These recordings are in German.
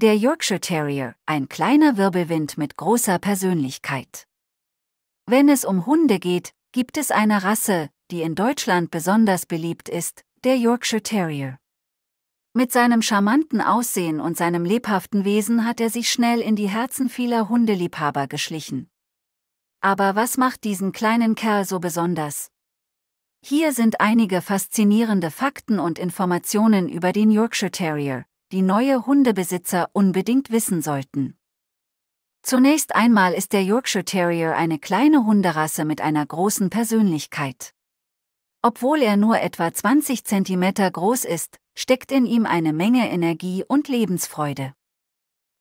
Der Yorkshire Terrier, ein kleiner Wirbelwind mit großer Persönlichkeit. Wenn es um Hunde geht, gibt es eine Rasse, die in Deutschland besonders beliebt ist, der Yorkshire Terrier. Mit seinem charmanten Aussehen und seinem lebhaften Wesen hat er sich schnell in die Herzen vieler Hundeliebhaber geschlichen. Aber was macht diesen kleinen Kerl so besonders? Hier sind einige faszinierende Fakten und Informationen über den Yorkshire Terrier, die neue Hundebesitzer unbedingt wissen sollten. Zunächst einmal ist der Yorkshire Terrier eine kleine Hunderasse mit einer großen Persönlichkeit. Obwohl er nur etwa 20 cm groß ist, steckt in ihm eine Menge Energie und Lebensfreude.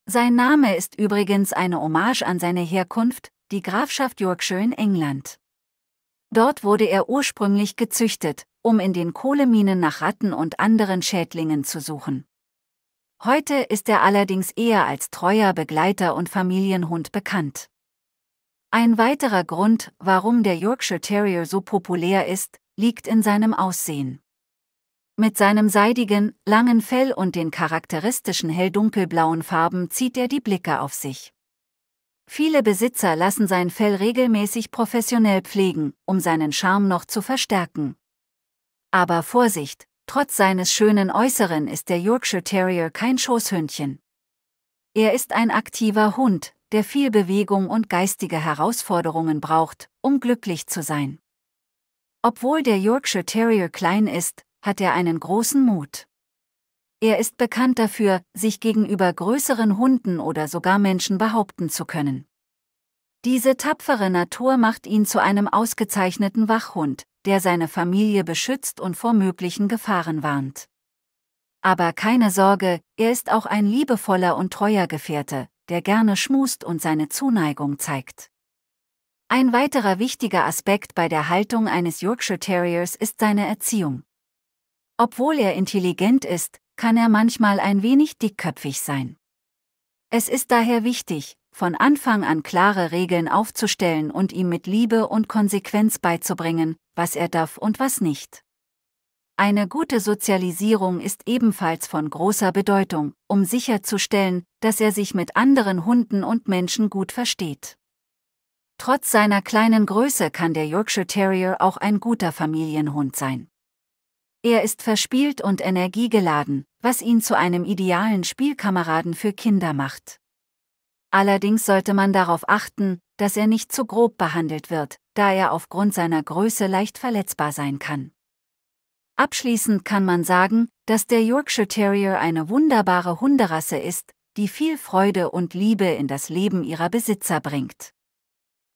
Sein Name ist übrigens eine Hommage an seine Herkunft, die Grafschaft Yorkshire in England. Dort wurde er ursprünglich gezüchtet, um in den Kohleminen nach Ratten und anderen Schädlingen zu suchen. Heute ist er allerdings eher als treuer Begleiter und Familienhund bekannt. Ein weiterer Grund, warum der Yorkshire Terrier so populär ist, liegt in seinem Aussehen. Mit seinem seidigen, langen Fell und den charakteristischen hell-dunkelblauen Farben zieht er die Blicke auf sich. Viele Besitzer lassen sein Fell regelmäßig professionell pflegen, um seinen Charme noch zu verstärken. Aber Vorsicht, Trotz seines schönen Äußeren ist der Yorkshire Terrier kein Schoßhündchen. Er ist ein aktiver Hund, der viel Bewegung und geistige Herausforderungen braucht, um glücklich zu sein. Obwohl der Yorkshire Terrier klein ist, hat er einen großen Mut. Er ist bekannt dafür, sich gegenüber größeren Hunden oder sogar Menschen behaupten zu können. Diese tapfere Natur macht ihn zu einem ausgezeichneten Wachhund, der seine Familie beschützt und vor möglichen Gefahren warnt. Aber keine Sorge, er ist auch ein liebevoller und treuer Gefährte, der gerne schmust und seine Zuneigung zeigt. Ein weiterer wichtiger Aspekt bei der Haltung eines Yorkshire Terriers ist seine Erziehung. Obwohl er intelligent ist, kann er manchmal ein wenig dickköpfig sein. Es ist daher wichtig, von Anfang an klare Regeln aufzustellen und ihm mit Liebe und Konsequenz beizubringen, was er darf und was nicht. Eine gute Sozialisierung ist ebenfalls von großer Bedeutung, um sicherzustellen, dass er sich mit anderen Hunden und Menschen gut versteht. Trotz seiner kleinen Größe kann der Yorkshire Terrier auch ein guter Familienhund sein. Er ist verspielt und energiegeladen, was ihn zu einem idealen Spielkameraden für Kinder macht. Allerdings sollte man darauf achten, dass er nicht zu grob behandelt wird, da er aufgrund seiner Größe leicht verletzbar sein kann. Abschließend kann man sagen, dass der Yorkshire Terrier eine wunderbare Hunderasse ist, die viel Freude und Liebe in das Leben ihrer Besitzer bringt.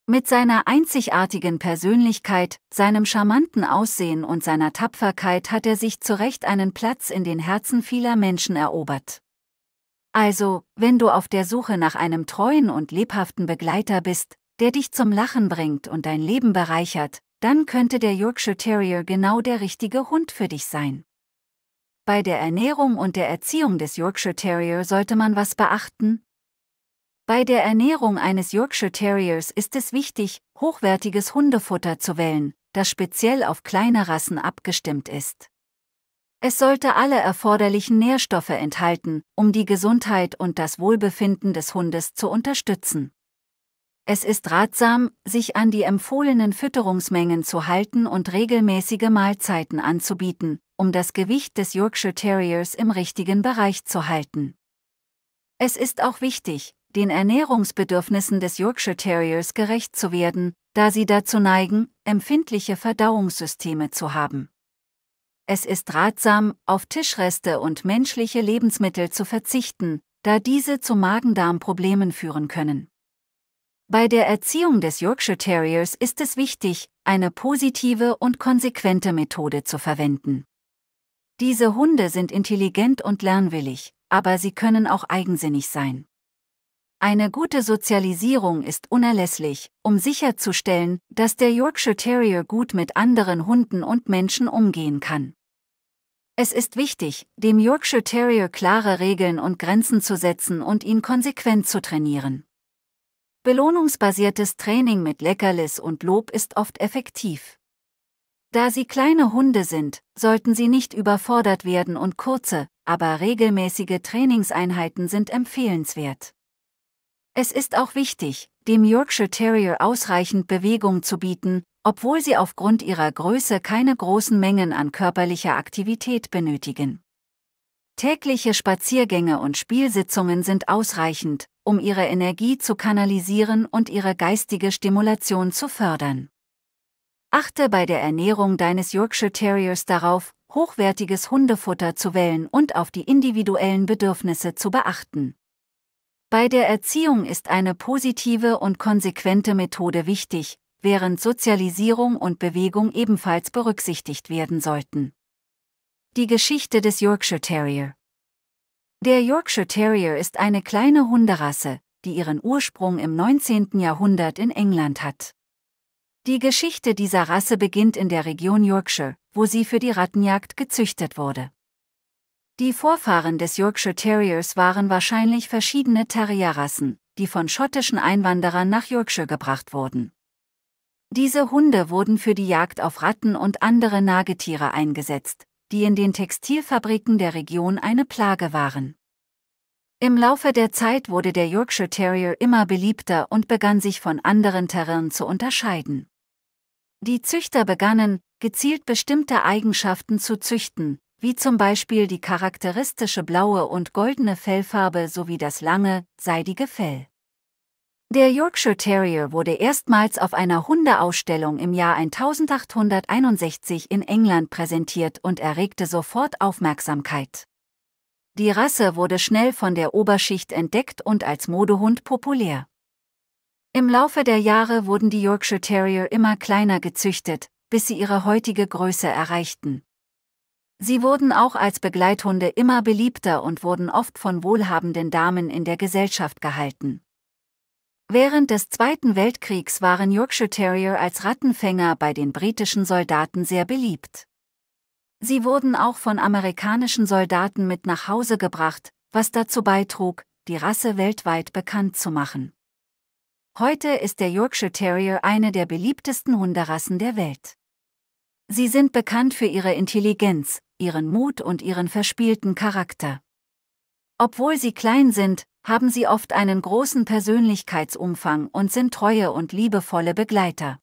Mit seiner einzigartigen Persönlichkeit, seinem charmanten Aussehen und seiner Tapferkeit hat er sich zu Recht einen Platz in den Herzen vieler Menschen erobert. Also, wenn du auf der Suche nach einem treuen und lebhaften Begleiter bist, der dich zum Lachen bringt und dein Leben bereichert, dann könnte der Yorkshire Terrier genau der richtige Hund für dich sein. Bei der Ernährung und der Erziehung des Yorkshire Terrier sollte man was beachten. Bei der Ernährung eines Yorkshire Terriers ist es wichtig, hochwertiges Hundefutter zu wählen, das speziell auf kleine Rassen abgestimmt ist. Es sollte alle erforderlichen Nährstoffe enthalten, um die Gesundheit und das Wohlbefinden des Hundes zu unterstützen. Es ist ratsam, sich an die empfohlenen Fütterungsmengen zu halten und regelmäßige Mahlzeiten anzubieten, um das Gewicht des Yorkshire Terriers im richtigen Bereich zu halten. Es ist auch wichtig, den Ernährungsbedürfnissen des Yorkshire Terriers gerecht zu werden, da sie dazu neigen, empfindliche Verdauungssysteme zu haben. Es ist ratsam, auf Tischreste und menschliche Lebensmittel zu verzichten, da diese zu Magendarmproblemen führen können. Bei der Erziehung des Yorkshire Terriers ist es wichtig, eine positive und konsequente Methode zu verwenden. Diese Hunde sind intelligent und lernwillig, aber sie können auch eigensinnig sein. Eine gute Sozialisierung ist unerlässlich, um sicherzustellen, dass der Yorkshire Terrier gut mit anderen Hunden und Menschen umgehen kann. Es ist wichtig, dem Yorkshire Terrier klare Regeln und Grenzen zu setzen und ihn konsequent zu trainieren. Belohnungsbasiertes Training mit Leckerlis und Lob ist oft effektiv. Da sie kleine Hunde sind, sollten sie nicht überfordert werden und kurze, aber regelmäßige Trainingseinheiten sind empfehlenswert. Es ist auch wichtig, dem Yorkshire Terrier ausreichend Bewegung zu bieten, obwohl sie aufgrund ihrer Größe keine großen Mengen an körperlicher Aktivität benötigen. Tägliche Spaziergänge und Spielsitzungen sind ausreichend, um ihre Energie zu kanalisieren und ihre geistige Stimulation zu fördern. Achte bei der Ernährung deines Yorkshire Terriers darauf, hochwertiges Hundefutter zu wählen und auf die individuellen Bedürfnisse zu beachten. Bei der Erziehung ist eine positive und konsequente Methode wichtig, während Sozialisierung und Bewegung ebenfalls berücksichtigt werden sollten. Die Geschichte des Yorkshire Terrier Der Yorkshire Terrier ist eine kleine Hunderasse, die ihren Ursprung im 19. Jahrhundert in England hat. Die Geschichte dieser Rasse beginnt in der Region Yorkshire, wo sie für die Rattenjagd gezüchtet wurde. Die Vorfahren des Yorkshire Terriers waren wahrscheinlich verschiedene Terrierrassen, die von schottischen Einwanderern nach Yorkshire gebracht wurden. Diese Hunde wurden für die Jagd auf Ratten und andere Nagetiere eingesetzt, die in den Textilfabriken der Region eine Plage waren. Im Laufe der Zeit wurde der Yorkshire Terrier immer beliebter und begann sich von anderen Terriern zu unterscheiden. Die Züchter begannen, gezielt bestimmte Eigenschaften zu züchten, wie zum Beispiel die charakteristische blaue und goldene Fellfarbe sowie das lange, seidige Fell. Der Yorkshire Terrier wurde erstmals auf einer Hundeausstellung im Jahr 1861 in England präsentiert und erregte sofort Aufmerksamkeit. Die Rasse wurde schnell von der Oberschicht entdeckt und als Modehund populär. Im Laufe der Jahre wurden die Yorkshire Terrier immer kleiner gezüchtet, bis sie ihre heutige Größe erreichten. Sie wurden auch als Begleithunde immer beliebter und wurden oft von wohlhabenden Damen in der Gesellschaft gehalten. Während des Zweiten Weltkriegs waren Yorkshire Terrier als Rattenfänger bei den britischen Soldaten sehr beliebt. Sie wurden auch von amerikanischen Soldaten mit nach Hause gebracht, was dazu beitrug, die Rasse weltweit bekannt zu machen. Heute ist der Yorkshire Terrier eine der beliebtesten Hunderassen der Welt. Sie sind bekannt für ihre Intelligenz, ihren Mut und ihren verspielten Charakter. Obwohl sie klein sind, haben sie oft einen großen Persönlichkeitsumfang und sind treue und liebevolle Begleiter.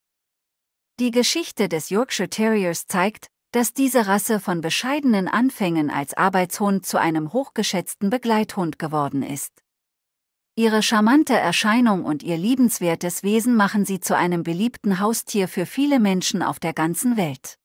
Die Geschichte des Yorkshire Terriers zeigt, dass diese Rasse von bescheidenen Anfängen als Arbeitshund zu einem hochgeschätzten Begleithund geworden ist. Ihre charmante Erscheinung und ihr liebenswertes Wesen machen sie zu einem beliebten Haustier für viele Menschen auf der ganzen Welt.